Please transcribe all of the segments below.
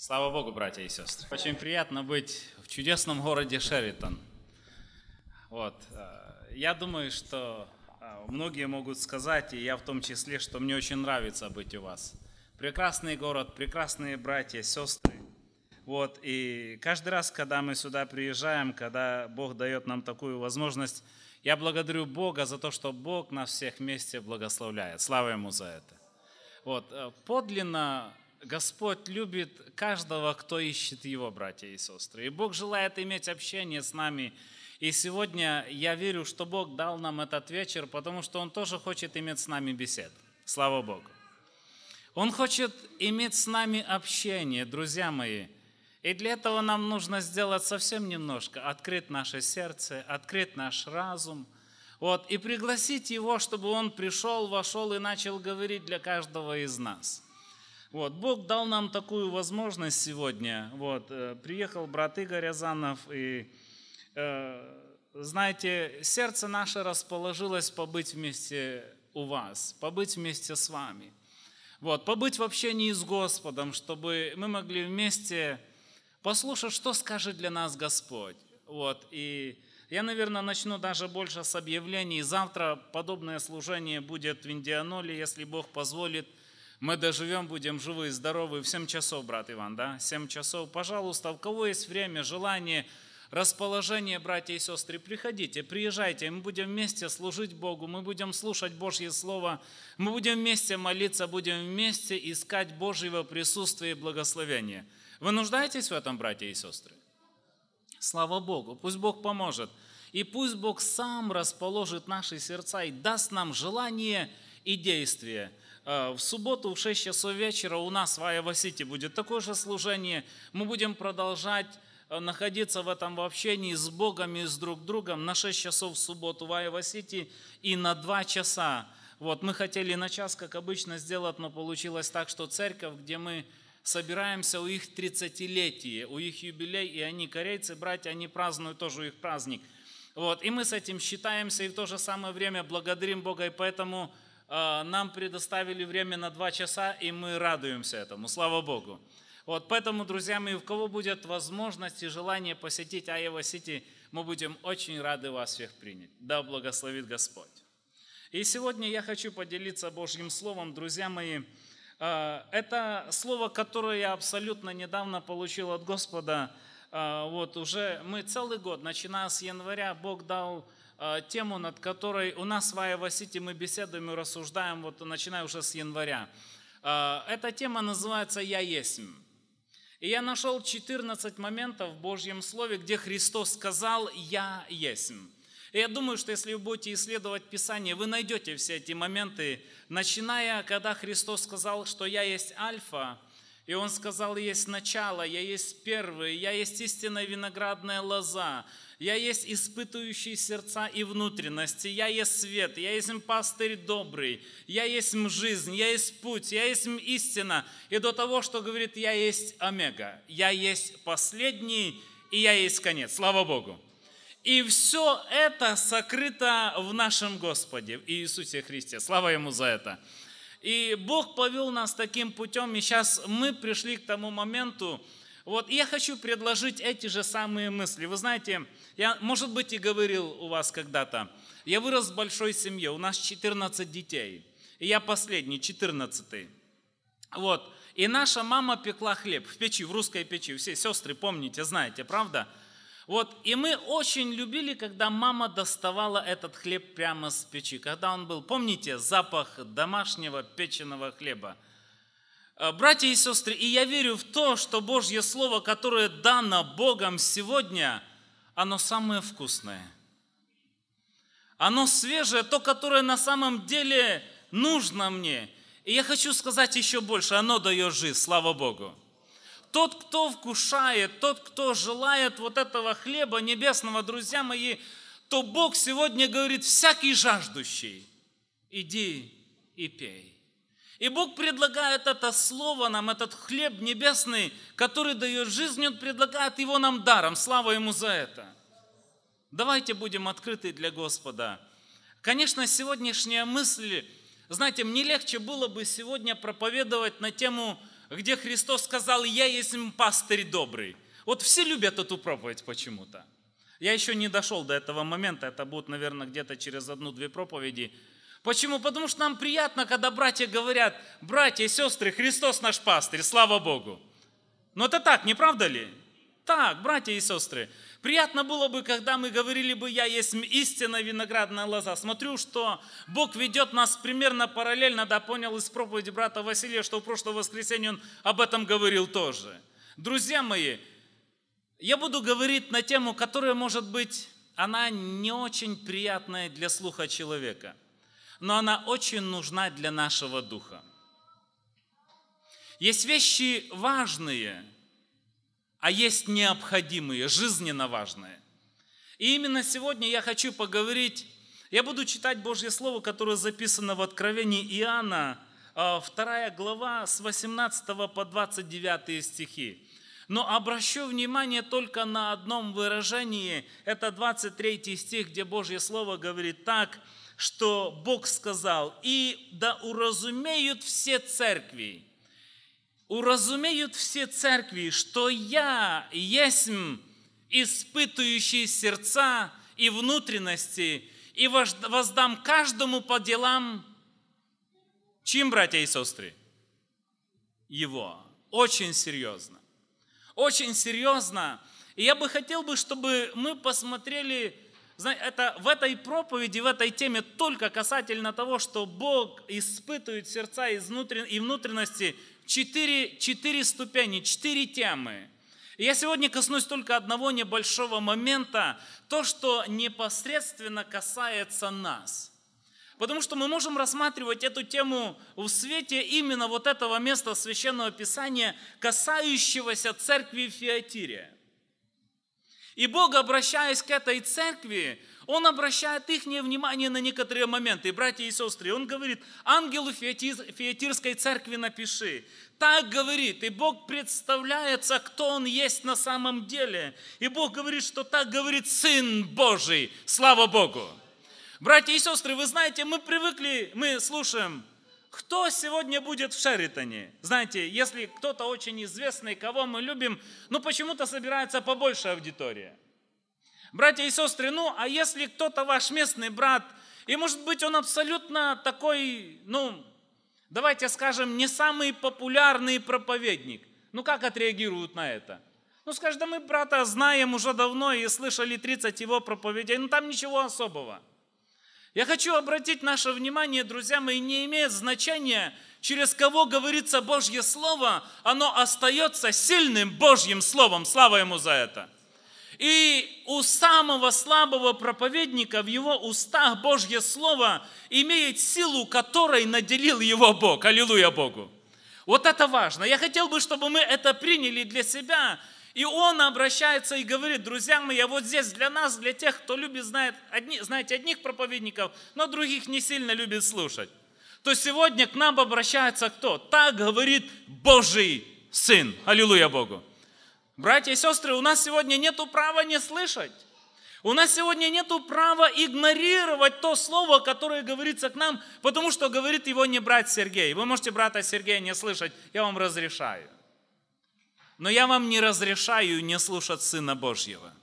Слава Богу, братья и сестры. Очень приятно быть в чудесном городе Шеритон. Вот. Э, я думаю, что э, многие могут сказать, и я в том числе, что мне очень нравится быть у вас. Прекрасный город, прекрасные братья, сестры. Вот, и каждый раз, когда мы сюда приезжаем, когда Бог дает нам такую возможность, я благодарю Бога за то, что Бог нас всех вместе благословляет. Слава Ему за это. Вот, э, подлинно Господь любит каждого, кто ищет Его, братья и сестры. И Бог желает иметь общение с нами. И сегодня я верю, что Бог дал нам этот вечер, потому что Он тоже хочет иметь с нами бесед. Слава Богу. Он хочет иметь с нами общение, друзья мои. И для этого нам нужно сделать совсем немножко. Открыть наше сердце, открыть наш разум. Вот, и пригласить Его, чтобы Он пришел, вошел и начал говорить для каждого из нас – вот, Бог дал нам такую возможность сегодня. Вот, э, приехал брат Игорь Азанов, и, э, знаете, сердце наше расположилось побыть вместе у вас, побыть вместе с вами. Вот, побыть в общении с Господом, чтобы мы могли вместе послушать, что скажет для нас Господь. Вот, и я, наверное, начну даже больше с объявлений. Завтра подобное служение будет в Индианоле, если Бог позволит – мы доживем, будем живы и здоровы. В 7 часов, брат Иван, да? 7 часов, пожалуйста, у кого есть время, желание, расположение, братья и сестры, приходите, приезжайте, мы будем вместе служить Богу, мы будем слушать Божье Слово, мы будем вместе молиться, будем вместе искать Божьего присутствия и благословения. Вы нуждаетесь в этом, братья и сестры? Слава Богу, пусть Бог поможет. И пусть Бог сам расположит наши сердца и даст нам желание и действие – Э, в субботу в 6 часов вечера у нас в Айова-Сити будет такое же служение. Мы будем продолжать э, находиться в этом общении с Богом и с друг другом на 6 часов в субботу в Айова-Сити и на 2 часа. Вот, мы хотели на час, как обычно, сделать, но получилось так, что церковь, где мы собираемся у их 30-летие, у их юбилей, и они, корейцы, братья, они празднуют тоже их праздник. Вот, и мы с этим считаемся, и в то же самое время благодарим Бога, и поэтому Э, нам предоставили время на два часа, и мы радуемся этому, слава Богу. Вот поэтому, друзья мои, у кого будет возможность и желание посетить Айова Сити, мы будем очень рады вас всех принять. Да благословит Господь. И сегодня я хочу поделиться Божьим Словом, друзья мои. Э, это слово, которое я абсолютно недавно получил от Господа. Э, вот уже мы целый год, начиная с января, Бог дал Э, тему, над которой у нас в Iowa City мы беседуем и рассуждаем, вот начиная уже с января. Э, эта тема называется «Я есть». И я нашел 14 моментов в Божьем Слове, где Христос сказал «Я есть». И я думаю, что если вы будете исследовать Писание, вы найдете все эти моменты, начиная, когда Христос сказал, что «Я есть Альфа», и он сказал, я есть начало, я есть первый, я есть истинная виноградная лоза, я есть испытывающий сердца и внутренности, я есть свет, я есть пастырь добрый, я есть жизнь, я есть путь, я есть истина. И до того, что говорит, я есть омега, я есть последний и я есть конец. Слава Богу. И все это сокрыто в нашем Господе, в Иисусе Христе. Слава Ему за это. И Бог повел нас таким путем, и сейчас мы пришли к тому моменту. Вот и я хочу предложить эти же самые мысли. Вы знаете, я, может быть, и говорил у вас когда-то, я вырос в большой семье, у нас 14 детей, и я последний, 14 Вот, и наша мама пекла хлеб в печи, в русской печи, все сестры, помните, знаете, правда? Вот, и мы очень любили, когда мама доставала этот хлеб прямо с печи, когда он был, помните, запах домашнего печеного хлеба. Э, братья и сестры, и я верю в то, что Божье Слово, которое дано Богом сегодня, оно самое вкусное. Оно свежее, то, которое на самом деле нужно мне. И я хочу сказать еще больше, оно дает жизнь, слава Богу. Тот, кто вкушает, тот, кто желает вот этого хлеба небесного, друзья мои, то Бог сегодня говорит, всякий жаждущий, иди и пей. И Бог предлагает это слово нам, этот хлеб небесный, который дает жизнь, Он предлагает его нам даром. Слава Ему за это. Давайте будем открыты для Господа. Конечно, сегодняшняя мысль, знаете, мне легче было бы сегодня проповедовать на тему где Христос сказал, я есть пастырь добрый. Вот все любят эту проповедь почему-то. Я еще не дошел до этого момента, это будет, наверное, где-то через одну-две проповеди. Почему? Потому что нам приятно, когда братья говорят, братья и сестры, Христос наш пастырь, слава Богу. Но это так, не правда ли? Так, братья и сестры. Приятно было бы, когда мы говорили бы, я есть истинная виноградная лоза. Смотрю, что Бог ведет нас примерно параллельно, да, понял из проповеди брата Василия, что в прошлое воскресенье он об этом говорил тоже. Друзья мои, я буду говорить на тему, которая, может быть, она не очень приятная для слуха человека, но она очень нужна для нашего духа. Есть вещи важные – а есть необходимые, жизненно важные. И именно сегодня я хочу поговорить, я буду читать Божье Слово, которое записано в Откровении Иоанна, 2 а, глава с 18 по 29 стихи. Но обращу внимание только на одном выражении, это 23 стих, где Божье Слово говорит так, что Бог сказал, «И да уразумеют все церкви, уразумеют все церкви, что я есть испытывающий сердца и внутренности, и воздам каждому по делам, чем, братья и сестры? Его. Очень серьезно. Очень серьезно. И я бы хотел бы, чтобы мы посмотрели, знаете, это, в этой проповеди, в этой теме только касательно того, что Бог испытывает сердца из внутрен... и внутренности, четыре, четыре ступени, четыре темы. И я сегодня коснусь только одного небольшого момента, то, что непосредственно касается нас. Потому что мы можем рассматривать эту тему в свете именно вот этого места Священного Писания, касающегося церкви в Фиатире. И Бог, обращаясь к этой церкви, он обращает их внимание на некоторые моменты. Братья и сестры, он говорит, ангелу Феатирской церкви напиши. Так говорит, и Бог представляется, кто он есть на самом деле. И Бог говорит, что так говорит Сын Божий. Слава Богу! Братья и сестры, вы знаете, мы привыкли, мы слушаем кто сегодня будет в Шеритоне? Знаете, если кто-то очень известный, кого мы любим, ну почему-то собирается побольше аудитория. Братья и сестры, ну, а если кто-то ваш местный брат, и может быть он абсолютно такой, ну, давайте скажем, не самый популярный проповедник, ну как отреагируют на это? Ну, скажем, да мы брата знаем уже давно и слышали 30 его проповедей, но ну, там ничего особого. Я хочу обратить наше внимание, друзья мои, не имеет значения, через кого говорится Божье Слово, оно остается сильным Божьим Словом. Слава Ему за это! И у самого слабого проповедника в его устах Божье Слово имеет силу, которой наделил его Бог. Аллилуйя Богу! Вот это важно. Я хотел бы, чтобы мы это приняли для себя. И он обращается и говорит, друзья мои, я а вот здесь для нас, для тех, кто любит, знает, одни, знаете, одних проповедников, но других не сильно любит слушать, то сегодня к нам обращается кто? Так говорит Божий Сын. Аллилуйя Богу. Братья и сестры, у нас сегодня нет права не слышать. У нас сегодня нет права игнорировать то слово, которое говорится к нам, потому что говорит его не брат Сергей. Вы можете брата Сергея не слышать, я вам разрешаю. Но я вам не разрешаю не слушать Сына Божьего.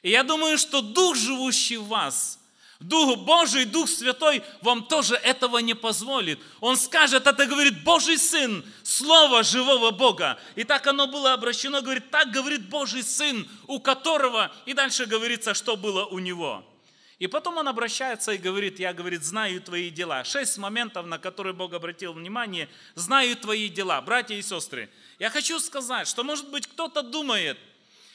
И я думаю, что Дух, живущий в вас, Дух Божий, Дух Святой вам тоже этого не позволит. Он скажет, это говорит Божий Сын, Слово живого Бога. И так оно было обращено, говорит, так говорит Божий Сын, у которого, и дальше говорится, что было у него. И потом он обращается и говорит, я, говорит, знаю твои дела. Шесть моментов, на которые Бог обратил внимание, знаю твои дела, братья и сестры. Я хочу сказать, что, может быть, кто-то думает –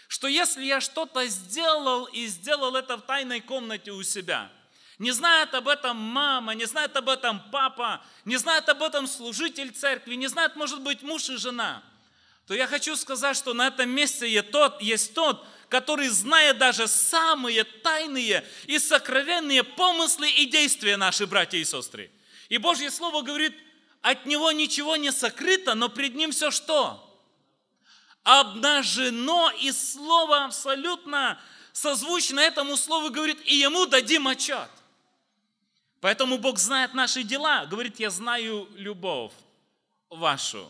что если я что-то сделал и сделал это в тайной комнате у себя, не знает об этом мама, не знает об этом папа, не знает об этом служитель церкви, не знает, может быть, муж и жена, то я хочу сказать, что на этом месте есть тот, есть тот который знает даже самые тайные и сокровенные помыслы и действия наши братья и сестры. И Божье Слово говорит, от него ничего не сокрыто, но пред ним все что? обнажено, и слово абсолютно созвучно этому слову говорит, и ему дадим отчет. Поэтому Бог знает наши дела, говорит, я знаю любовь вашу.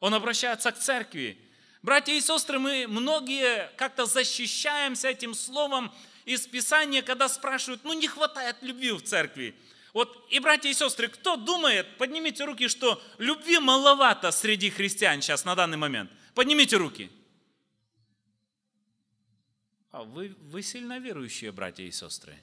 Он обращается к церкви. Братья и сестры, мы многие как-то защищаемся этим словом из Писания, когда спрашивают, ну не хватает любви в церкви. Вот и братья и сестры, кто думает, поднимите руки, что любви маловато среди христиан сейчас на данный момент – Поднимите руки. А вы, вы сильно верующие, братья и сестры.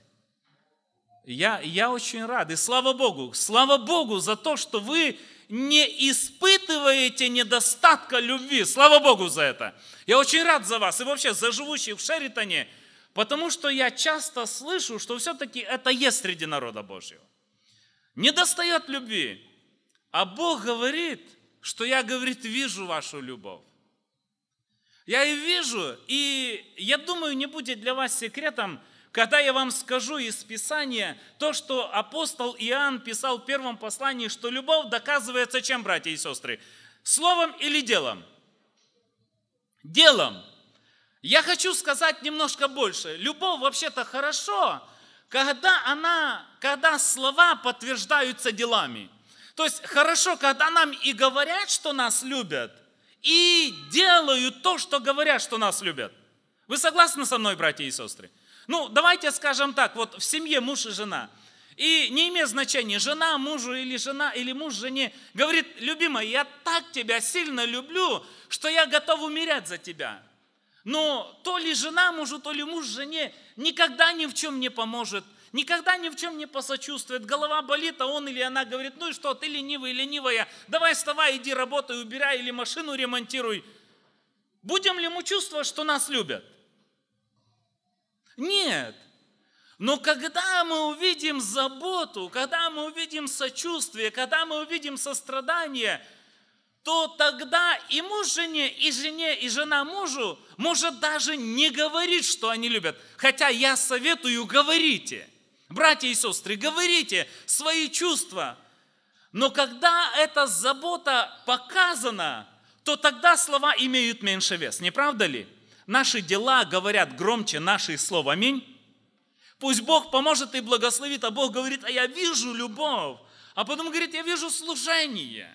Я, я очень рад. И слава Богу, слава Богу за то, что вы не испытываете недостатка любви. Слава Богу за это. Я очень рад за вас и вообще за живущих в Шеритоне, потому что я часто слышу, что все-таки это есть среди народа Божьего. Не достает любви. А Бог говорит, что я, говорит, вижу вашу любовь. Я и вижу, и я думаю, не будет для вас секретом, когда я вам скажу из Писания то, что апостол Иоанн писал в первом послании, что любовь доказывается чем, братья и сестры? Словом или делом? Делом. Я хочу сказать немножко больше. Любовь вообще-то хорошо, когда она, когда слова подтверждаются делами. То есть хорошо, когда нам и говорят, что нас любят – и делают то, что говорят, что нас любят. Вы согласны со мной, братья и сестры? Ну, давайте скажем так, вот в семье муж и жена. И не имеет значения, жена мужу или жена, или муж жене, говорит, любимая, я так тебя сильно люблю, что я готов умереть за тебя. Но то ли жена мужу, то ли муж жене никогда ни в чем не поможет – никогда ни в чем не посочувствует, голова болит, а он или она говорит, ну и что, ты ленивый, ленивая, давай вставай, иди работай, убирай или машину ремонтируй. Будем ли мы чувствовать, что нас любят? Нет. Но когда мы увидим заботу, когда мы увидим сочувствие, когда мы увидим сострадание, то тогда и муж жене, и жене, и жена мужу может даже не говорить, что они любят. Хотя я советую, говорите – Братья и сестры, говорите свои чувства. Но когда эта забота показана, то тогда слова имеют меньше вес, не правда ли? Наши дела говорят громче наших слов. Аминь. Пусть Бог поможет и благословит, а Бог говорит, а я вижу любовь. А потом говорит, я вижу служение.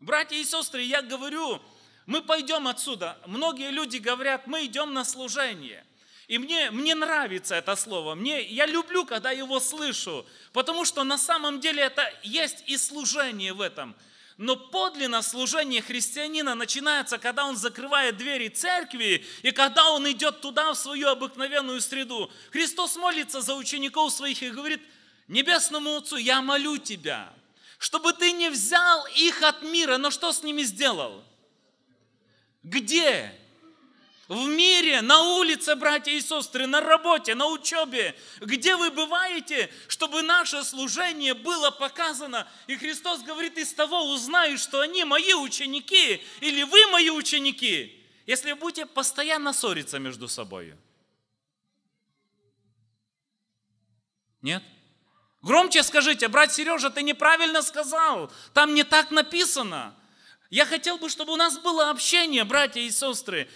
Братья и сестры, я говорю, мы пойдем отсюда. Многие люди говорят, мы идем на служение – и мне, мне нравится это слово. Мне, я люблю, когда его слышу, потому что на самом деле это есть и служение в этом. Но подлинно служение христианина начинается, когда он закрывает двери церкви и когда он идет туда, в свою обыкновенную среду. Христос молится за учеников своих и говорит, «Небесному Отцу, я молю Тебя, чтобы Ты не взял их от мира». Но что с ними сделал? Где? В мире, на улице, братья и сестры, на работе, на учебе, где вы бываете, чтобы наше служение было показано. И Христос говорит, из того узнаю, что они мои ученики, или вы мои ученики, если будете постоянно ссориться между собой. Нет? Громче скажите, брат Сережа, ты неправильно сказал, там не так написано. Я хотел бы, чтобы у нас было общение, братья и сестры.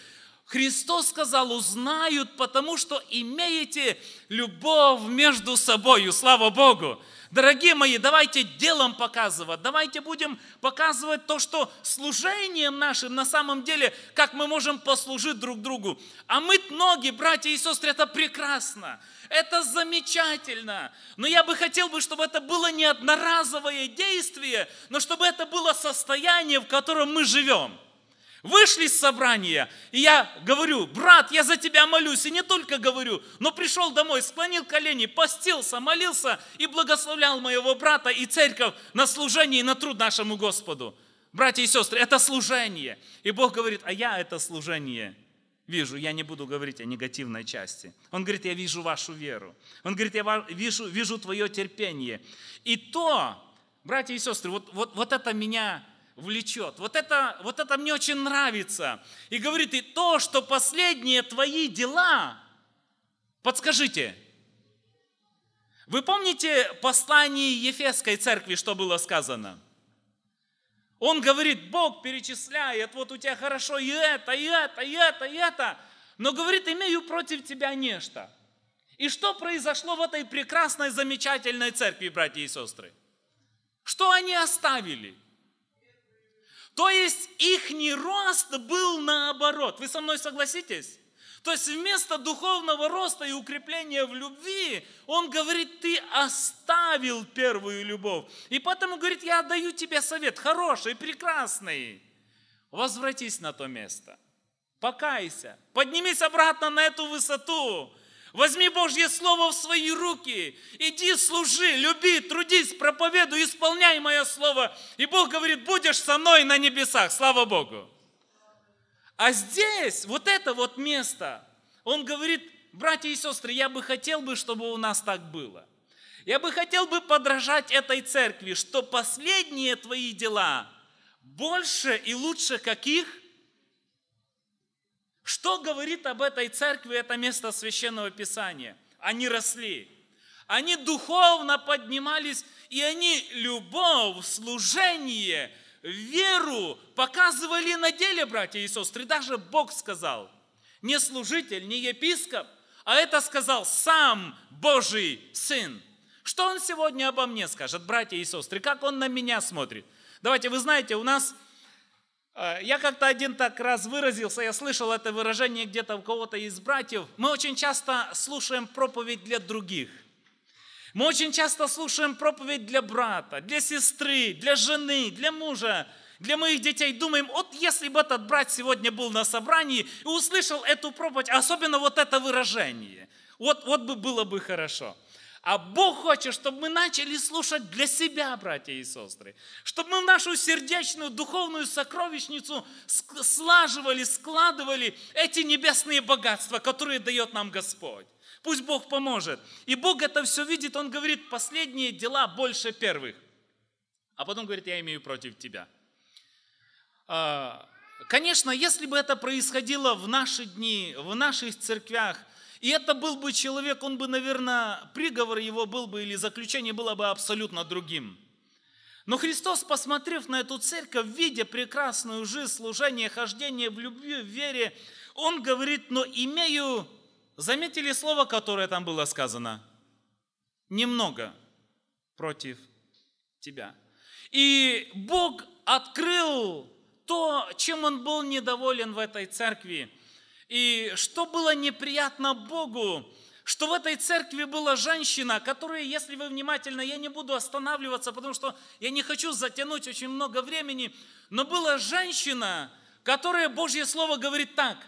Христос сказал, узнают, потому что имеете любовь между собой. Слава Богу! Дорогие мои, давайте делом показывать, давайте будем показывать то, что служением нашим на самом деле, как мы можем послужить друг другу. А мыть ноги, братья и сестры, это прекрасно, это замечательно. Но я бы хотел, бы, чтобы это было не одноразовое действие, но чтобы это было состояние, в котором мы живем. Вышли с собрания, и я говорю, брат, я за тебя молюсь, и не только говорю, но пришел домой, склонил колени, постился, молился и благословлял моего брата и церковь на служение и на труд нашему Господу. Братья и сестры, это служение. И Бог говорит, а я это служение вижу, я не буду говорить о негативной части. Он говорит, я вижу вашу веру. Он говорит, я вижу, вижу твое терпение. И то, братья и сестры, вот, вот, вот это меня влечет. Вот это, вот это мне очень нравится. И говорит, и то, что последние твои дела, подскажите, вы помните послание Ефесской церкви, что было сказано? Он говорит, Бог перечисляет, вот у тебя хорошо и это, и это, и это, и это, но говорит, имею против тебя нечто. И что произошло в этой прекрасной, замечательной церкви, братья и сестры? Что они оставили? То есть их рост был наоборот. Вы со мной согласитесь? То есть вместо духовного роста и укрепления в любви, он говорит, ты оставил первую любовь. И поэтому говорит, я даю тебе совет, хороший, прекрасный. Возвратись на то место. Покайся. Поднимись обратно на эту высоту. Возьми Божье Слово в свои руки. Иди, служи, люби, трудись, проповедуй, исполняй мое Слово. И Бог говорит, будешь со мной на небесах. Слава Богу. А здесь, вот это вот место, он говорит, братья и сестры, я бы хотел бы, чтобы у нас так было. Я бы хотел бы подражать этой церкви, что последние твои дела больше и лучше каких – что говорит об этой церкви это место Священного Писания? Они росли, они духовно поднимались, и они любовь, служение, веру показывали на деле, братья и сестры. Даже Бог сказал, не служитель, не епископ, а это сказал сам Божий Сын. Что он сегодня обо мне скажет, братья и сестры? Как он на меня смотрит? Давайте, вы знаете, у нас – Э, я как-то один так раз выразился, я слышал это выражение где-то у кого-то из братьев. Мы очень часто слушаем проповедь для других. Мы очень часто слушаем проповедь для брата, для сестры, для жены, для мужа, для моих детей. Думаем, вот если бы этот брат сегодня был на собрании и услышал эту проповедь, особенно вот это выражение, вот, вот бы было бы хорошо – а Бог хочет, чтобы мы начали слушать для себя, братья и сестры. Чтобы мы в нашу сердечную, духовную сокровищницу слаживали, складывали эти небесные богатства, которые дает нам Господь. Пусть Бог поможет. И Бог это все видит. Он говорит, последние дела больше первых. А потом говорит, я имею против тебя. А, конечно, если бы это происходило в наши дни, в наших церквях – и это был бы человек, он бы, наверное, приговор его был бы или заключение было бы абсолютно другим. Но Христос, посмотрев на эту церковь, видя прекрасную жизнь, служение, хождение в любви, в вере, Он говорит, но имею... Заметили слово, которое там было сказано? Немного против тебя. И Бог открыл то, чем Он был недоволен в этой церкви – и что было неприятно Богу, что в этой церкви была женщина, которая, если вы внимательно, я не буду останавливаться, потому что я не хочу затянуть очень много времени, но была женщина, которая Божье Слово говорит так,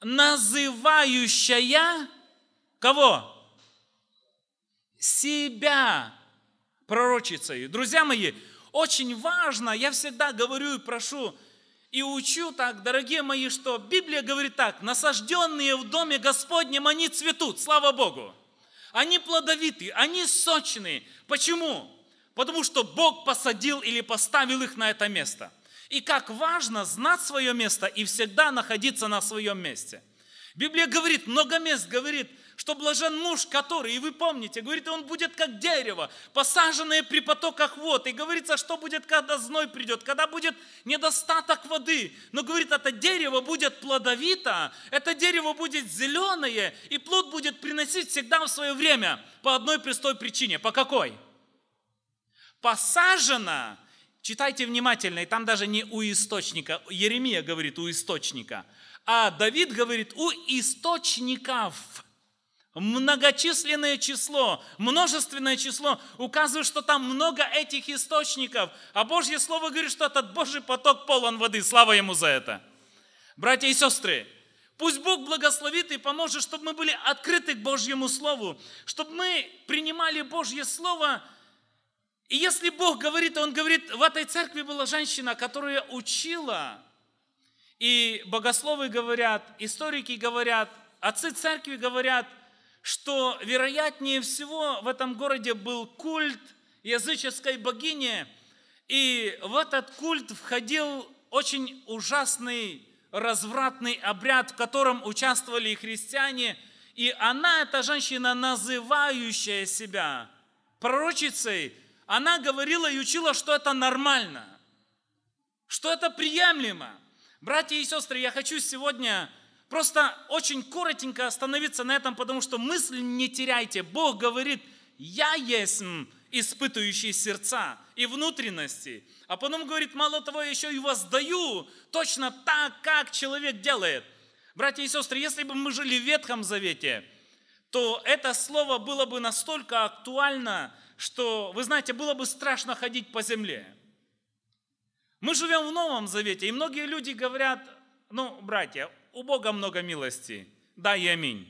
называющая кого? Себя пророчицей. Друзья мои, очень важно, я всегда говорю и прошу, и учу так, дорогие мои, что Библия говорит так, насажденные в доме Господнем, они цветут, слава Богу. Они плодовиты, они сочные. Почему? Потому что Бог посадил или поставил их на это место. И как важно знать свое место и всегда находиться на своем месте – Библия говорит, много мест говорит, что блажен муж, который, и вы помните, говорит, он будет как дерево, посаженное при потоках вод. И говорится, что будет, когда зной придет, когда будет недостаток воды. Но говорит, это дерево будет плодовито, это дерево будет зеленое, и плод будет приносить всегда в свое время по одной простой причине. По какой? Посажено, читайте внимательно, и там даже не у источника, Еремия говорит у источника – а Давид говорит, у источников многочисленное число, множественное число, указывает, что там много этих источников. А Божье Слово говорит, что этот Божий поток полон воды. Слава Ему за это. Братья и сестры, Пусть Бог благословит и поможет, чтобы мы были открыты к Божьему Слову, чтобы мы принимали Божье Слово. И если Бог говорит, Он говорит, в этой церкви была женщина, которая учила и богословы говорят, историки говорят, отцы церкви говорят, что вероятнее всего в этом городе был культ языческой богини, и в этот культ входил очень ужасный развратный обряд, в котором участвовали и христиане, и она, эта женщина, называющая себя пророчицей, она говорила и учила, что это нормально, что это приемлемо. Братья и сестры, я хочу сегодня просто очень коротенько остановиться на этом, потому что мысль не теряйте. Бог говорит, я есть испытывающий сердца и внутренности. А потом говорит, мало того, я еще и воздаю точно так, как человек делает. Братья и сестры, если бы мы жили в Ветхом Завете, то это слово было бы настолько актуально, что, вы знаете, было бы страшно ходить по земле. Мы живем в Новом Завете, и многие люди говорят, ну, братья, у Бога много милости. Да и аминь.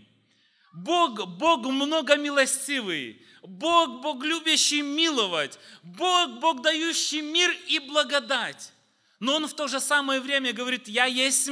Бог, Бог милостивый, Бог, Бог любящий миловать, Бог, Бог дающий мир и благодать. Но Он в то же самое время говорит, я есть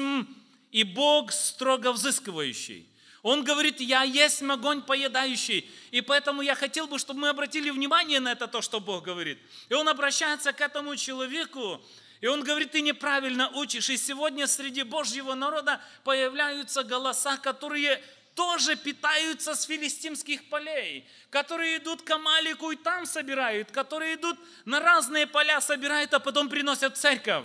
и Бог строго взыскивающий. Он говорит, я есть огонь поедающий. И поэтому я хотел бы, чтобы мы обратили внимание на это то, что Бог говорит. И он обращается к этому человеку, и он говорит, ты неправильно учишь. И сегодня среди Божьего народа появляются голоса, которые тоже питаются с филистимских полей, которые идут к Амалику и там собирают, которые идут на разные поля собирают, а потом приносят в церковь.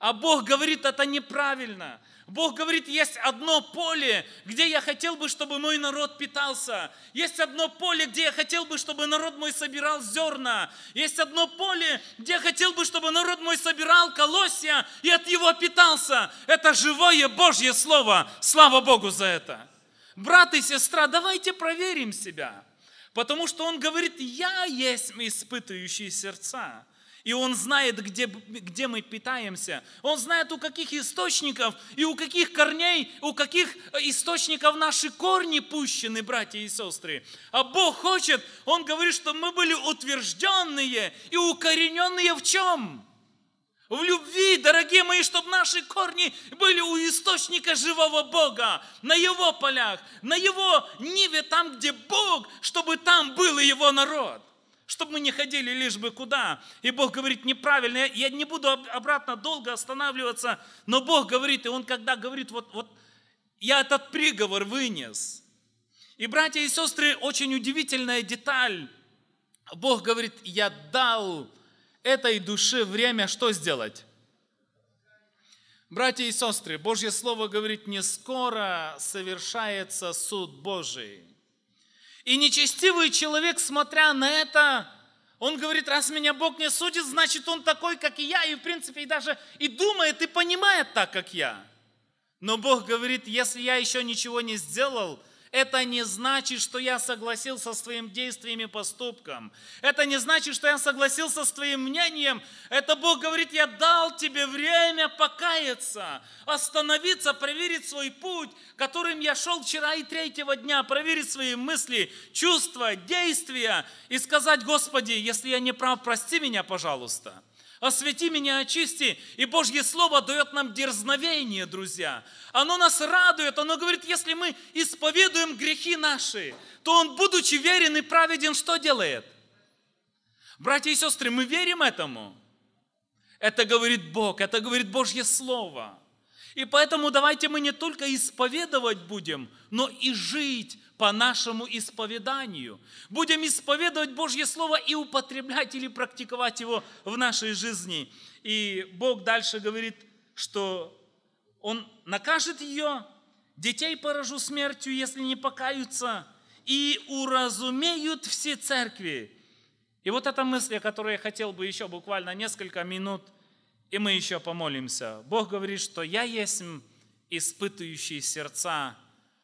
А Бог говорит, это неправильно. Бог говорит, есть одно поле, где я хотел бы, чтобы мой народ питался. Есть одно поле, где я хотел бы, чтобы народ мой собирал зерна. Есть одно поле, где я хотел бы, чтобы народ мой собирал колосья и от него питался. Это живое Божье Слово. Слава Богу за это. Брат и сестра, давайте проверим себя. Потому что он говорит, я есть испытывающий сердца. И Он знает, где, где мы питаемся. Он знает, у каких источников и у каких корней, у каких э, источников наши корни пущены, братья и сестры. А Бог хочет, Он говорит, что мы были утвержденные и укорененные в чем? в любви, дорогие мои, чтобы наши корни были у источника живого Бога, на Его полях, на Его ниве, там, где Бог, чтобы там был Его народ чтобы мы не ходили лишь бы куда. И Бог говорит, неправильно, я, не буду обратно долго останавливаться, но Бог говорит, и Он когда говорит, вот, вот я этот приговор вынес. И, братья и сестры, очень удивительная деталь. Бог говорит, я дал этой душе время что сделать? Братья и сестры, Божье Слово говорит, не скоро совершается суд Божий. И нечестивый человек, смотря на это, он говорит, раз меня Бог не судит, значит, он такой, как и я, и, в принципе, и даже и думает, и понимает так, как я. Но Бог говорит, если я еще ничего не сделал, это не значит, что я согласился с твоим действием и поступком. Это не значит, что я согласился с твоим мнением. Это Бог говорит, я дал тебе время покаяться, остановиться, проверить свой путь, которым я шел вчера и третьего дня, проверить свои мысли, чувства, действия и сказать, Господи, если я не прав, прости меня, пожалуйста. Освети меня, очисти. И Божье Слово дает нам дерзновение, друзья. Оно нас радует. Оно говорит, если мы исповедуем грехи наши, то Он, будучи верен и праведен, что делает? Братья и сестры, мы верим этому. Это говорит Бог, это говорит Божье Слово. И поэтому давайте мы не только исповедовать будем, но и жить по нашему исповеданию. Будем исповедовать Божье Слово и употреблять или практиковать его в нашей жизни. И Бог дальше говорит, что Он накажет ее, детей поражу смертью, если не покаются, и уразумеют все церкви. И вот эта мысль, о которой я хотел бы еще буквально несколько минут, и мы еще помолимся. Бог говорит, что «Я есть испытывающий сердца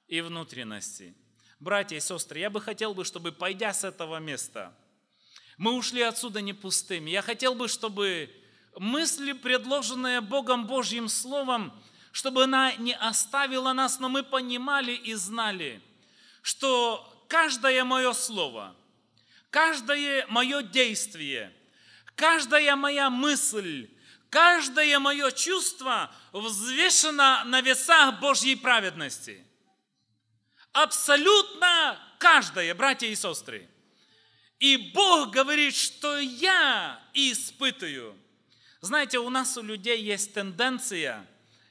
и внутренности». Братья и сестры, я бы хотел бы, чтобы, пойдя с этого места, мы ушли отсюда не пустыми. Я хотел бы, чтобы мысли, предложенные Богом Божьим Словом, чтобы она не оставила нас, но мы понимали и знали, что каждое мое слово, каждое мое действие, каждая моя мысль, каждое мое чувство взвешено на весах Божьей праведности – Абсолютно каждое, братья и сестры. И Бог говорит, что я испытываю. Знаете, у нас у людей есть тенденция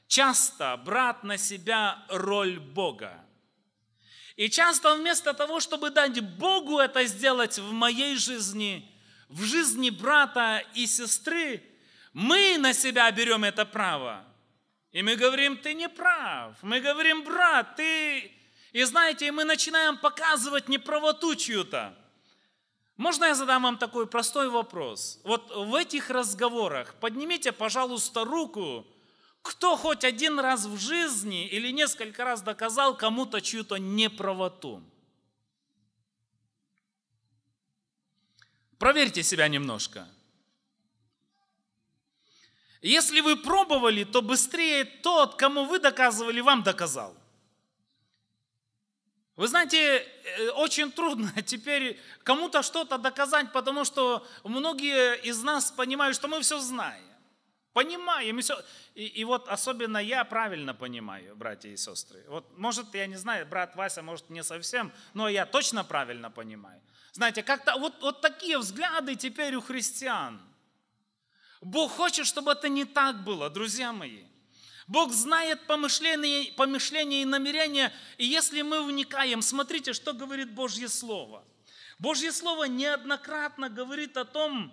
часто брать на себя роль Бога. И часто вместо того, чтобы дать Богу это сделать в моей жизни, в жизни брата и сестры, мы на себя берем это право. И мы говорим, ты не прав. Мы говорим, брат, ты и знаете, мы начинаем показывать неправоту чью-то. Можно я задам вам такой простой вопрос? Вот в этих разговорах поднимите, пожалуйста, руку, кто хоть один раз в жизни или несколько раз доказал кому-то чью-то неправоту. Проверьте себя немножко. Если вы пробовали, то быстрее тот, кому вы доказывали, вам доказал – вы знаете, э, очень трудно теперь кому-то что-то доказать, потому что многие из нас понимают, что мы все знаем. Понимаем. И, все. И, и вот особенно я правильно понимаю, братья и сестры. Вот, может, я не знаю, брат Вася, может, не совсем, но я точно правильно понимаю. Знаете, как-то вот, вот такие взгляды теперь у христиан. Бог хочет, чтобы это не так было, друзья мои. Бог знает помышления, помышления и намерения. И если мы вникаем, смотрите, что говорит Божье Слово. Божье Слово неоднократно говорит о том,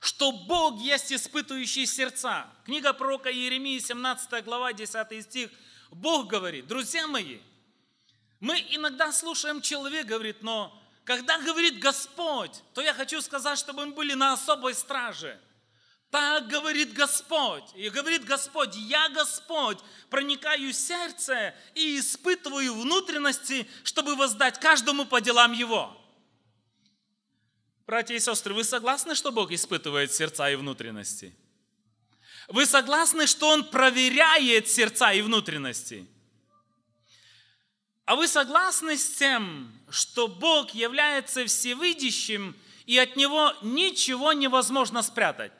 что Бог есть испытывающий сердца. Книга пророка Иеремии, 17 глава, 10 стих. Бог говорит, друзья мои, мы иногда слушаем человека, говорит, но когда говорит Господь, то я хочу сказать, чтобы мы были на особой страже – так говорит Господь. И говорит Господь, я Господь, проникаю в сердце и испытываю внутренности, чтобы воздать каждому по делам его. Братья и сестры, вы согласны, что Бог испытывает сердца и внутренности? Вы согласны, что Он проверяет сердца и внутренности? А вы согласны с тем, что Бог является всевидящим, и от Него ничего невозможно спрятать?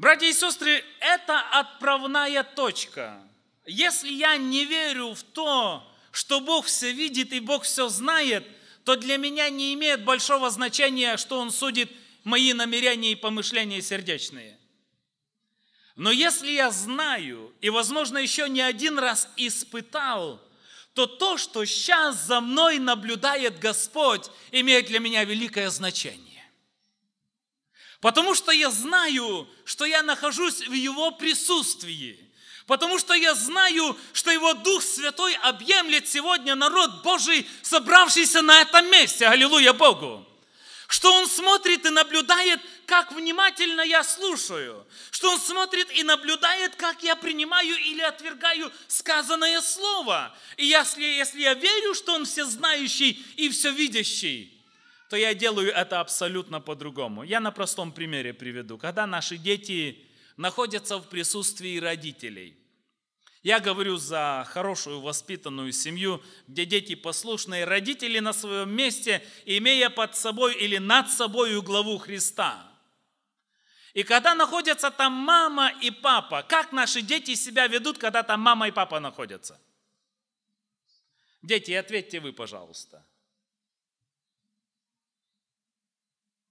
Братья и сестры, это отправная точка. Если я не верю в то, что Бог все видит и Бог все знает, то для меня не имеет большого значения, что Он судит мои намерения и помышления сердечные. Но если я знаю и, возможно, еще не один раз испытал, то то, что сейчас за мной наблюдает Господь, имеет для меня великое значение. Потому что я знаю, что я нахожусь в Его присутствии. Потому что я знаю, что Его Дух Святой объемлет сегодня народ Божий, собравшийся на этом месте. Аллилуйя Богу! Что Он смотрит и наблюдает, как внимательно я слушаю. Что Он смотрит и наблюдает, как я принимаю или отвергаю сказанное слово. И если, если я верю, что Он всезнающий и все видящий то я делаю это абсолютно по-другому. Я на простом примере приведу. Когда наши дети находятся в присутствии родителей, я говорю за хорошую воспитанную семью, где дети послушные, родители на своем месте, имея под собой или над собой главу Христа. И когда находятся там мама и папа, как наши дети себя ведут, когда там мама и папа находятся? Дети, ответьте вы, пожалуйста.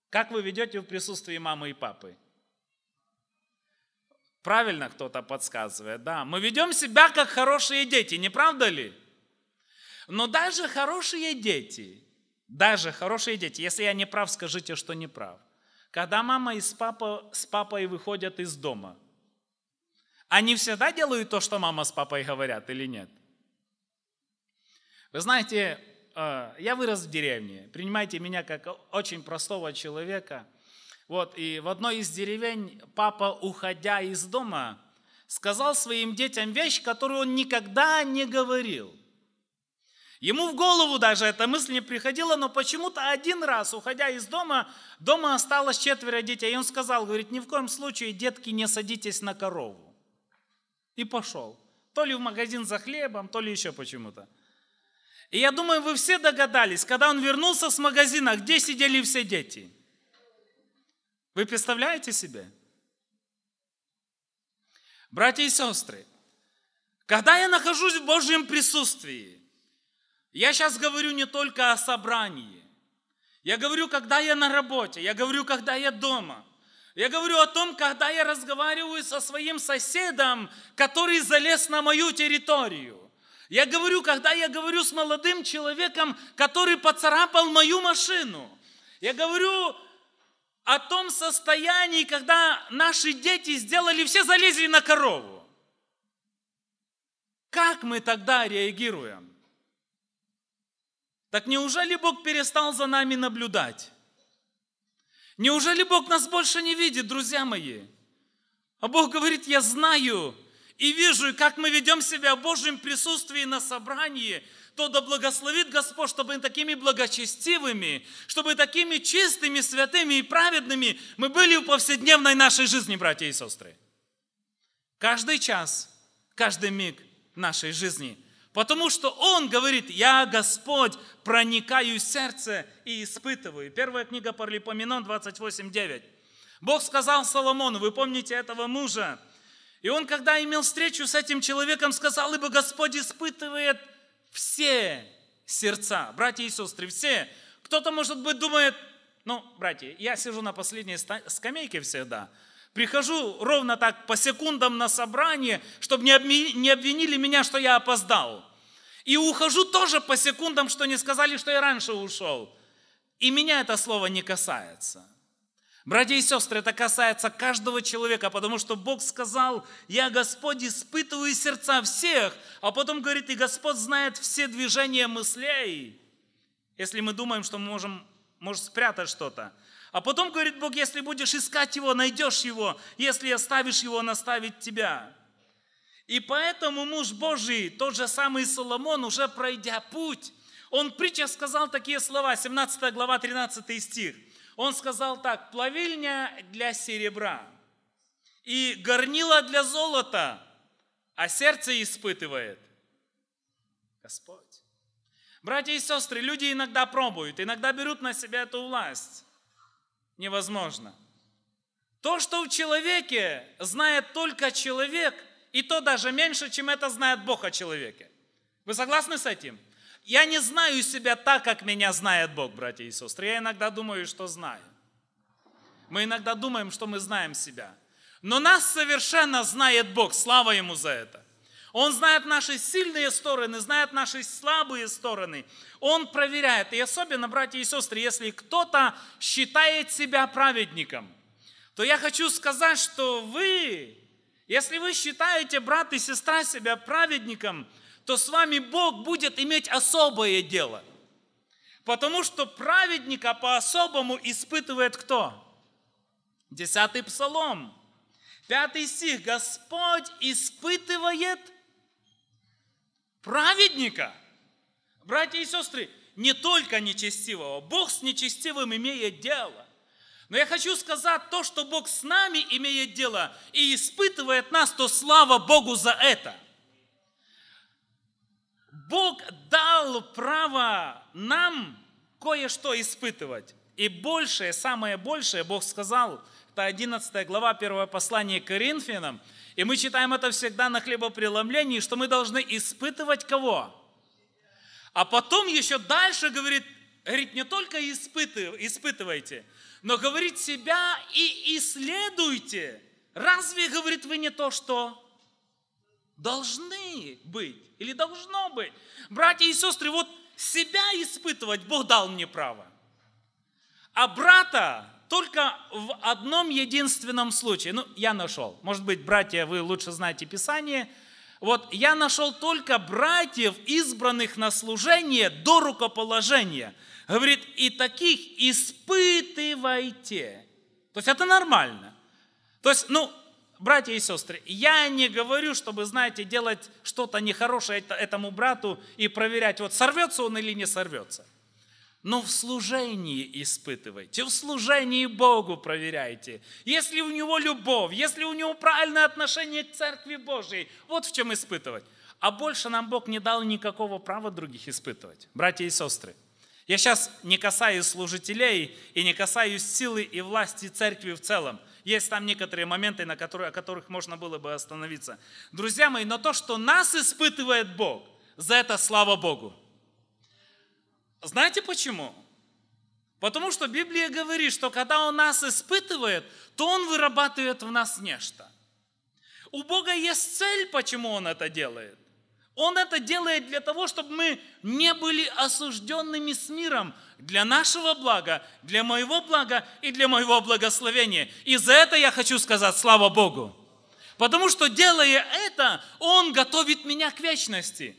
Как вы ведете в присутствии мамы и папы? Правильно кто-то подсказывает, да. Мы ведем себя как хорошие дети, не правда ли? Но даже хорошие дети, даже хорошие дети, если я не прав, скажите, что не прав. Когда мама и с, папа, с папой выходят из дома, они всегда делают то, что мама с папой говорят или нет? Вы знаете, Э, я вырос в деревне, принимайте меня как очень простого человека. Вот, и в одной из деревень папа, уходя из дома, сказал своим детям вещь, которую он никогда не говорил. Ему в голову даже эта мысль не приходила, но почему-то один раз, уходя из дома, дома осталось четверо детей. И он сказал, говорит, ни в коем случае, детки, не садитесь на корову. И пошел. То ли в магазин за хлебом, то ли еще почему-то. И я думаю, вы все догадались, когда он вернулся с магазина, где сидели все дети. Вы представляете себе? Братья и сестры, когда я нахожусь в Божьем присутствии, я сейчас говорю не только о собрании. Я говорю, когда я на работе, я говорю, когда я дома. Я говорю о том, когда я разговариваю со своим соседом, который залез на мою территорию. Я говорю, когда я говорю с молодым человеком, который поцарапал мою машину, я говорю о том состоянии, когда наши дети сделали, все залезли на корову. Как мы тогда реагируем? Так неужели Бог перестал за нами наблюдать? Неужели Бог нас больше не видит, друзья мои? А Бог говорит, я знаю, и вижу, как мы ведем себя в Божьем присутствии на собрании, то да благословит Господь, чтобы такими благочестивыми, чтобы такими чистыми, святыми и праведными мы были в повседневной нашей жизни, братья и сестры. Каждый час, каждый миг нашей жизни. Потому что Он говорит, я, Господь, проникаю в сердце и испытываю. Первая книга Паралипоменон 28.9. Бог сказал Соломону, вы помните этого мужа, и он, когда имел встречу с этим человеком, сказал, ибо Господь испытывает все сердца, братья и сестры, все. Кто-то, может быть, думает, ну, братья, я сижу на последней скамейке всегда, прихожу ровно так по секундам на собрание, чтобы не обвинили меня, что я опоздал. И ухожу тоже по секундам, что не сказали, что я раньше ушел. И меня это слово не касается. Братья и сестры, это касается каждого человека, потому что Бог сказал, я, Господь, испытываю сердца всех, а потом говорит, и Господь знает все движения мыслей, если мы думаем, что мы можем, может спрятать что-то. А потом говорит Бог, если будешь искать его, найдешь его, если оставишь его, он оставит тебя. И поэтому муж Божий, тот же самый Соломон, уже пройдя путь, он притча сказал такие слова, 17 глава, 13 стих – он сказал так, плавильня для серебра и горнила для золота, а сердце испытывает Господь. Братья и сестры, люди иногда пробуют, иногда берут на себя эту власть. Невозможно. То, что в человеке знает только человек, и то даже меньше, чем это знает Бог о человеке. Вы согласны с этим? Я не знаю себя так, как меня знает Бог, братья и сестры. Я иногда думаю, что знаю. Мы иногда думаем, что мы знаем себя. Но нас совершенно знает Бог. Слава Ему за это. Он знает наши сильные стороны, знает наши слабые стороны. Он проверяет. И особенно, братья и сестры, если кто-то считает себя праведником, то я хочу сказать, что вы, если вы считаете брат и сестра себя праведником, то с вами Бог будет иметь особое дело. Потому что праведника по-особому испытывает кто? Десятый псалом, пятый стих. Господь испытывает праведника. Братья и сестры, не только нечестивого. Бог с нечестивым имеет дело. Но я хочу сказать, то, что Бог с нами имеет дело и испытывает нас, то слава Богу за это – Бог дал право нам кое-что испытывать. И большее, самое большее, Бог сказал, это 11 глава 1 послания к Коринфянам, и мы читаем это всегда на хлебопреломлении, что мы должны испытывать кого? А потом еще дальше говорит, говорит не только испытывайте, но говорит себя и исследуйте. Разве, говорит, вы не то, что Должны быть или должно быть. Братья и сестры, вот себя испытывать Бог дал мне право. А брата только в одном единственном случае. Ну, я нашел. Может быть, братья, вы лучше знаете Писание. Вот я нашел только братьев, избранных на служение до рукоположения. Говорит, и таких испытывайте. То есть это нормально. То есть, ну, братья и сестры, я не говорю, чтобы, знаете, делать что-то нехорошее этому брату и проверять, вот сорвется он или не сорвется. Но в служении испытывайте, в служении Богу проверяйте. Если у него любовь, если у него правильное отношение к Церкви Божьей, вот в чем испытывать. А больше нам Бог не дал никакого права других испытывать, братья и сестры. Я сейчас не касаюсь служителей и не касаюсь силы и власти церкви в целом. Есть там некоторые моменты, на которые, о которых можно было бы остановиться. Друзья мои, но то, что нас испытывает Бог, за это слава Богу. Знаете почему? Потому что Библия говорит, что когда Он нас испытывает, то Он вырабатывает в нас нечто. У Бога есть цель, почему Он это делает. Он это делает для того, чтобы мы не были осужденными с миром для нашего блага, для моего блага и для моего благословения. И за это я хочу сказать слава Богу. Потому что делая это, Он готовит меня к вечности.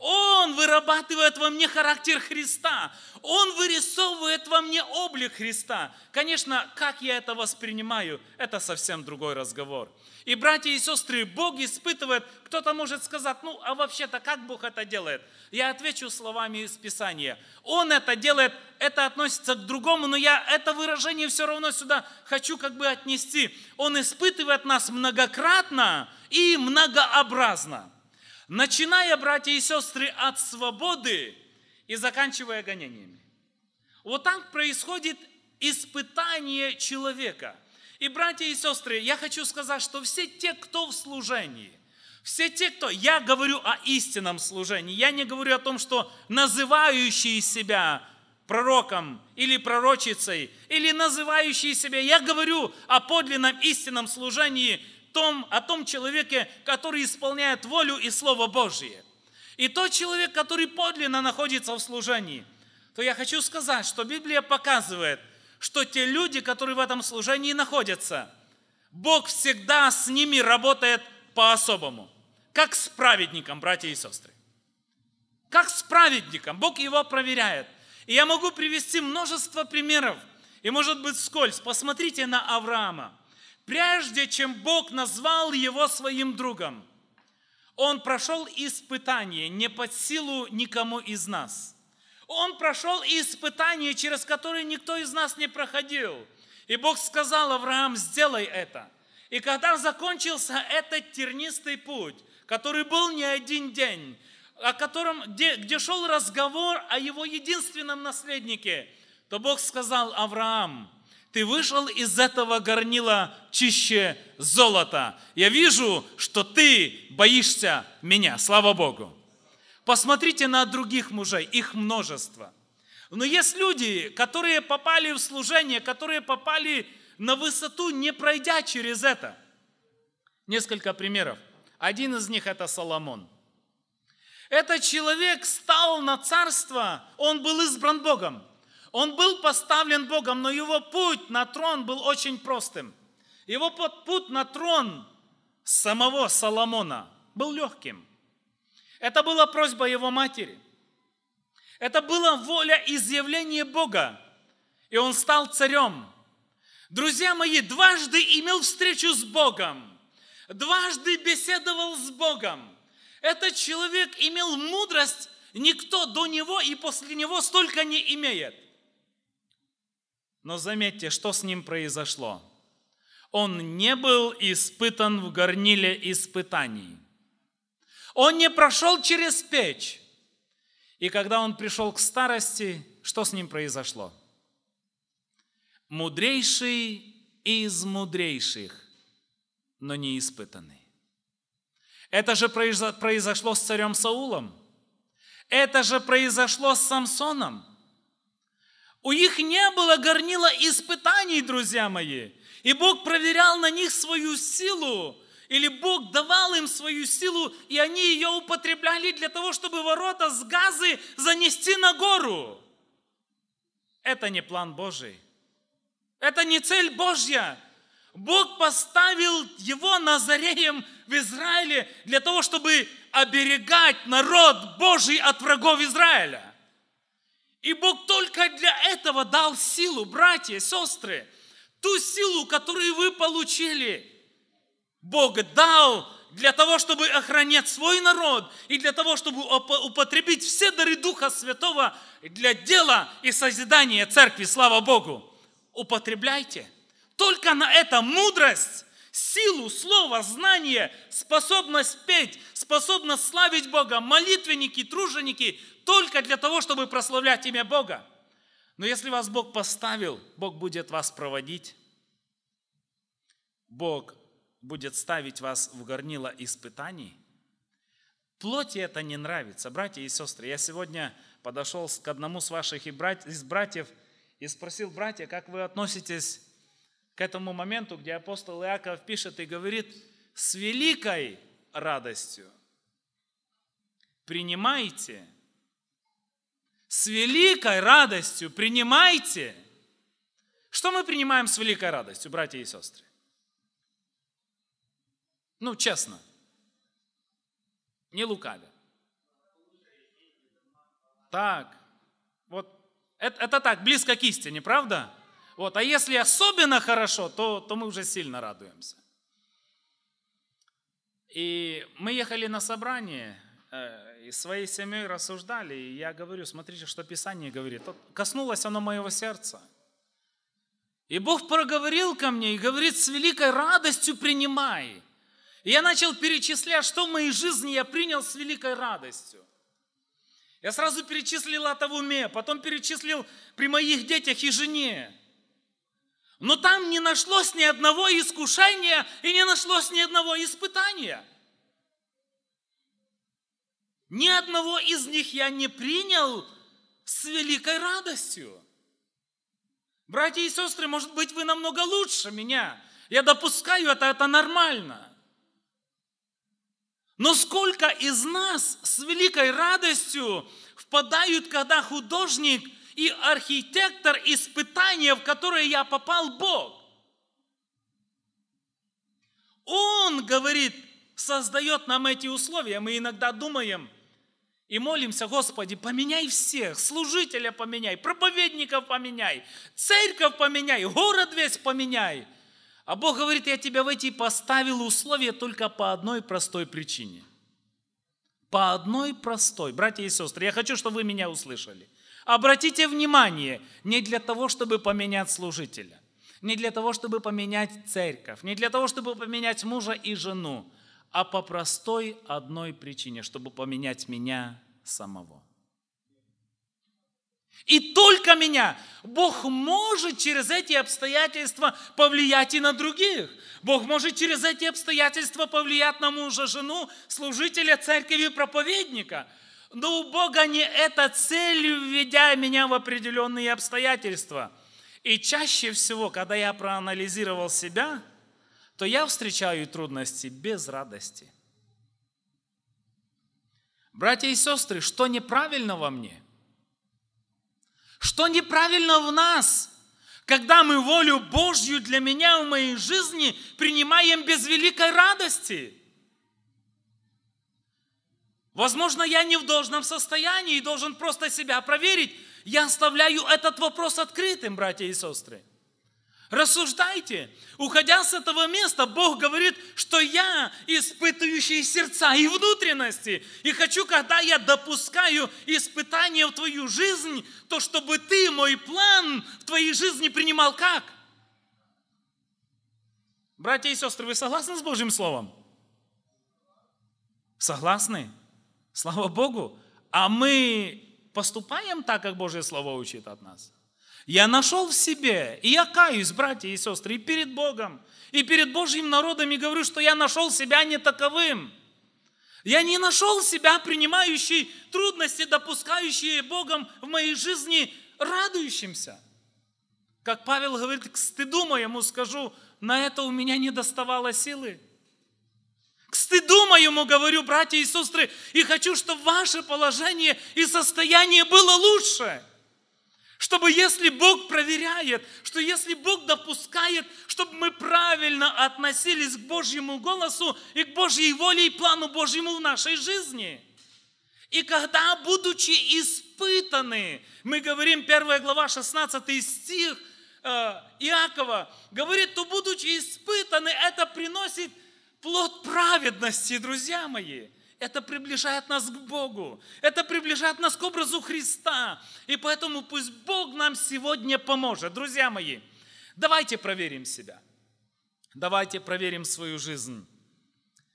Он вырабатывает во мне характер Христа. Он вырисовывает во мне облик Христа. Конечно, как я это воспринимаю, это совсем другой разговор. И братья и сестры, Бог испытывает, кто-то может сказать, ну а вообще-то как Бог это делает? Я отвечу словами из Писания. Он это делает, это относится к другому, но я это выражение все равно сюда хочу как бы отнести. Он испытывает нас многократно и многообразно. Начиная, братья и сестры, от свободы и заканчивая гонениями. Вот так происходит испытание человека – и, братья и сестры, я хочу сказать, что все те, кто в служении, все те, кто... Я говорю о истинном служении. Я не говорю о том, что называющие себя пророком или пророчицей, или называющие себя... Я говорю о подлинном истинном служении, том, о том человеке, который исполняет волю и Слово Божье. И тот человек, который подлинно находится в служении, то я хочу сказать, что Библия показывает, что те люди, которые в этом служении находятся, Бог всегда с ними работает по-особому. Как с праведником, братья и сестры. Как с праведником. Бог его проверяет. И я могу привести множество примеров. И может быть скользь. Посмотрите на Авраама. Прежде чем Бог назвал его своим другом, он прошел испытание не под силу никому из нас – он прошел испытание, через которое никто из нас не проходил. И Бог сказал, Авраам, сделай это. И когда закончился этот тернистый путь, который был не один день, о котором, где, где шел разговор о его единственном наследнике, то Бог сказал, Авраам, ты вышел из этого горнила чище золота. Я вижу, что ты боишься меня. Слава Богу! Посмотрите на других мужей, их множество. Но есть люди, которые попали в служение, которые попали на высоту, не пройдя через это. Несколько примеров. Один из них это Соломон. Этот человек стал на царство, он был избран Богом. Он был поставлен Богом, но его путь на трон был очень простым. Его путь на трон самого Соломона был легким – это была просьба его матери. Это была воля изъявления Бога. И он стал царем. Друзья мои, дважды имел встречу с Богом. Дважды беседовал с Богом. Этот человек имел мудрость, никто до него и после него столько не имеет. Но заметьте, что с ним произошло. Он не был испытан в горниле испытаний. Он не прошел через печь. И когда он пришел к старости, что с ним произошло? Мудрейший из мудрейших, но не испытанный. Это же произошло с царем Саулом. Это же произошло с Самсоном. У них не было горнила испытаний, друзья мои. И Бог проверял на них свою силу, или Бог давал им свою силу, и они ее употребляли для того, чтобы ворота с газы занести на гору. Это не план Божий. Это не цель Божья. Бог поставил его Назареем в Израиле для того, чтобы оберегать народ Божий от врагов Израиля. И Бог только для этого дал силу, братья, сестры, ту силу, которую вы получили, Бог дал для того, чтобы охранять свой народ и для того, чтобы употребить все дары Духа Святого для дела и созидания церкви. Слава Богу! Употребляйте. Только на это мудрость, силу, слово, знание, способность петь, способность славить Бога, молитвенники, труженики, только для того, чтобы прославлять имя Бога. Но если вас Бог поставил, Бог будет вас проводить. Бог будет ставить вас в горнило испытаний. Плоти это не нравится, братья и сестры. Я сегодня подошел к одному из ваших из братьев и спросил, братья, как вы относитесь к этому моменту, где апостол Иаков пишет и говорит, с великой радостью принимайте, с великой радостью принимайте. Что мы принимаем с великой радостью, братья и сестры? Ну, честно. Не лукавя. Так. Вот. Это, это так, близко к истине, правда? Вот. А если особенно хорошо, то, то мы уже сильно радуемся. И мы ехали на собрание, э, и своей семьей рассуждали, и я говорю, смотрите, что Писание говорит. Коснулось оно моего сердца. И Бог проговорил ко мне и говорит, с великой радостью принимай. И я начал перечислять, что в моей жизни я принял с великой радостью. Я сразу перечислил это в уме, потом перечислил при моих детях и жене. Но там не нашлось ни одного искушения и не нашлось ни одного испытания. Ни одного из них я не принял с великой радостью. Братья и сестры, может быть, вы намного лучше меня. Я допускаю это, это нормально. Но сколько из нас с великой радостью впадают, когда художник и архитектор испытания, в которое я попал Бог. Он, говорит, создает нам эти условия. Мы иногда думаем и молимся, Господи, поменяй всех, служителя поменяй, проповедников поменяй, церковь поменяй, город весь поменяй – а Бог говорит, я тебя в эти поставил условия только по одной простой причине. По одной простой. Братья и сестры, я хочу, чтобы вы меня услышали. Обратите внимание, не для того, чтобы поменять служителя, не для того, чтобы поменять церковь, не для того, чтобы поменять мужа и жену, а по простой одной причине, чтобы поменять меня самого. И только меня. Бог может через эти обстоятельства повлиять и на других. Бог может через эти обстоятельства повлиять на мужа, жену, служителя церкви, проповедника. Но у Бога не эта цель, введя меня в определенные обстоятельства. И чаще всего, когда я проанализировал себя, то я встречаю трудности без радости. Братья и сестры, что неправильно во мне – что неправильно в нас, когда мы волю Божью для меня в моей жизни принимаем без великой радости? Возможно, я не в должном состоянии и должен просто себя проверить. Я оставляю этот вопрос открытым, братья и сестры. Рассуждайте. Уходя с этого места, Бог говорит, что я испытывающий сердца и внутренности. И хочу, когда я допускаю испытания в твою жизнь, то чтобы ты мой план в твоей жизни принимал как? Братья и сестры, вы согласны с Божьим Словом? Согласны? Слава Богу. А мы поступаем так, как Божье Слово учит от нас – я нашел в себе, и я каюсь, братья и сестры, и перед Богом, и перед Божьим народом, и говорю, что я нашел себя не таковым. Я не нашел себя, принимающий трудности, допускающие Богом в моей жизни, радующимся. Как Павел говорит, к стыду моему скажу, на это у меня не доставало силы. К стыду моему говорю, братья и сестры, и хочу, чтобы ваше положение и состояние было лучше – чтобы если Бог проверяет, что если Бог допускает, чтобы мы правильно относились к Божьему голосу и к Божьей воле и плану Божьему в нашей жизни. И когда, будучи испытаны, мы говорим 1 глава 16 стих э, Иакова, говорит, то будучи испытаны, это приносит плод праведности, друзья мои. Это приближает нас к Богу. Это приближает нас к образу Христа. И поэтому пусть Бог нам сегодня поможет. Друзья мои, давайте проверим себя. Давайте проверим свою жизнь.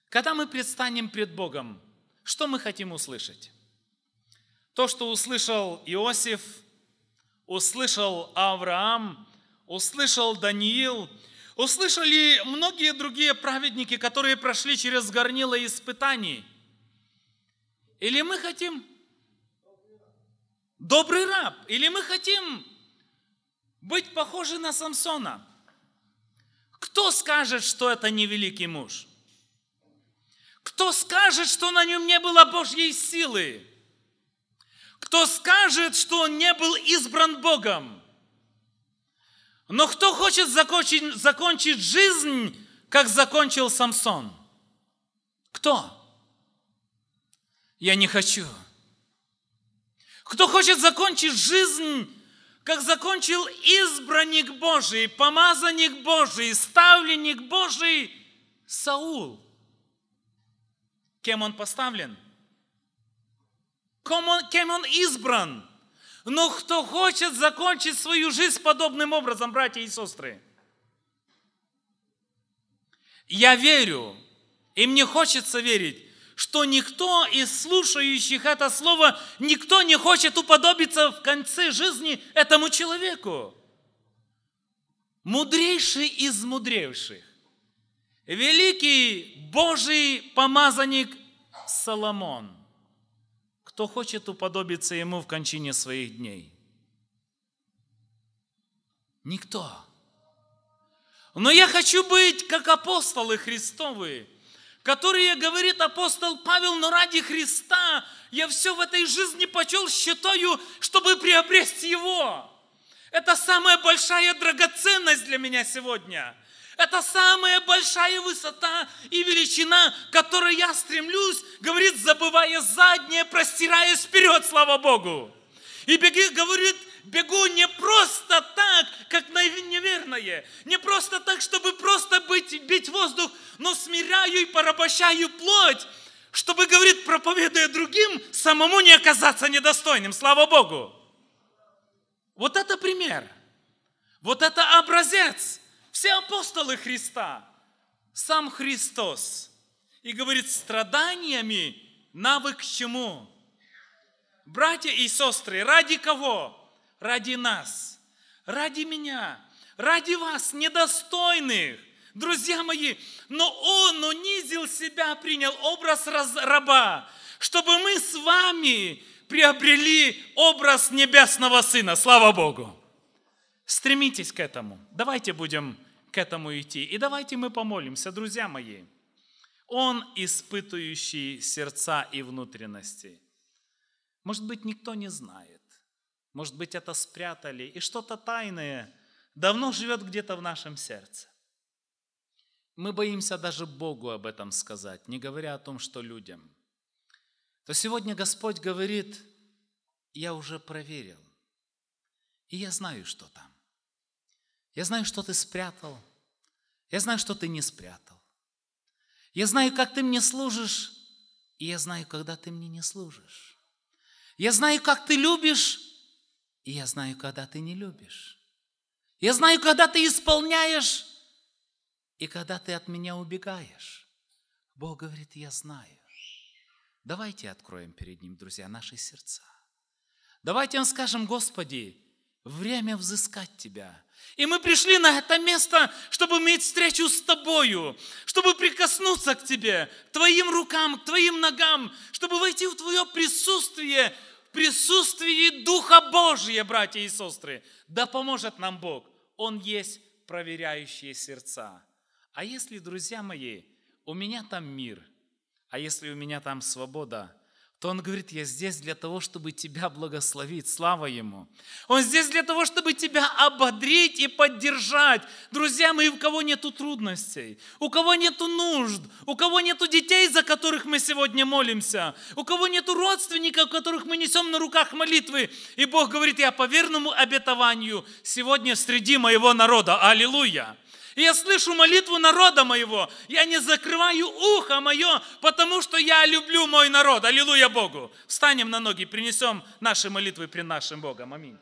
Когда мы предстанем пред Богом, что мы хотим услышать? То, что услышал Иосиф, услышал Авраам, услышал Даниил, услышали многие другие праведники, которые прошли через горнило испытаний – или мы хотим добрый раб? Или мы хотим быть похожи на Самсона? Кто скажет, что это не великий муж? Кто скажет, что на нем не было Божьей силы? Кто скажет, что он не был избран Богом? Но кто хочет закончить, закончить жизнь, как закончил Самсон? Кто? я не хочу. Кто хочет закончить жизнь, как закончил избранник Божий, помазанник Божий, ставленник Божий Саул? Кем он поставлен? Кем он, кем он избран? Но кто хочет закончить свою жизнь подобным образом, братья и сестры? Я верю, и мне хочется верить, что никто из слушающих это слово, никто не хочет уподобиться в конце жизни этому человеку. Мудрейший из мудрейших, великий Божий помазанник Соломон. Кто хочет уподобиться ему в кончине своих дней? Никто. Но я хочу быть как апостолы христовые которые говорит апостол Павел, но ради Христа я все в этой жизни почел считаю, чтобы приобрести его. Это самая большая драгоценность для меня сегодня. Это самая большая высота и величина, к которой я стремлюсь, говорит, забывая заднее, простираясь вперед, слава Богу. И беги, говорит, Бегу не просто так, как на неверное. Не просто так, чтобы просто быть, бить воздух, но смиряю и порабощаю плоть, чтобы, говорит, проповедуя другим, самому не оказаться недостойным. Слава Богу! Вот это пример. Вот это образец. Все апостолы Христа. Сам Христос. И говорит, страданиями навык к чему? Братья и сестры, ради кого? ради нас, ради меня, ради вас, недостойных. Друзья мои, но Он унизил себя, принял образ раба, чтобы мы с вами приобрели образ Небесного Сына. Слава Богу! Стремитесь к этому. Давайте будем к этому идти. И давайте мы помолимся, друзья мои. Он испытывающий сердца и внутренности. Может быть, никто не знает. Может быть, это спрятали. И что-то тайное давно живет где-то в нашем сердце. Мы боимся даже Богу об этом сказать, не говоря о том, что людям. То сегодня Господь говорит, я уже проверил, и я знаю, что там. Я знаю, что ты спрятал, я знаю, что ты не спрятал. Я знаю, как ты мне служишь, и я знаю, когда ты мне не служишь. Я знаю, как ты любишь, и я знаю, когда ты не любишь. Я знаю, когда ты исполняешь и когда ты от меня убегаешь. Бог говорит, я знаю. Давайте откроем перед Ним, друзья, наши сердца. Давайте он скажем, Господи, время взыскать Тебя. И мы пришли на это место, чтобы иметь встречу с Тобою, чтобы прикоснуться к Тебе, к Твоим рукам, к Твоим ногам, чтобы войти в Твое присутствие, присутствии Духа Божия, братья и сестры. Да поможет нам Бог. Он есть проверяющие сердца. А если, друзья мои, у меня там мир, а если у меня там свобода – то Он говорит, я здесь для того, чтобы тебя благословить, слава Ему. Он здесь для того, чтобы тебя ободрить и поддержать. Друзья мои, у кого нету трудностей, у кого нету нужд, у кого нету детей, за которых мы сегодня молимся, у кого нету родственников, которых мы несем на руках молитвы. И Бог говорит, я по верному обетованию сегодня среди моего народа. Аллилуйя! И я слышу молитву народа моего. Я не закрываю ухо мое, потому что я люблю мой народ. Аллилуйя Богу. Встанем на ноги, принесем наши молитвы при нашем Богом. Аминь.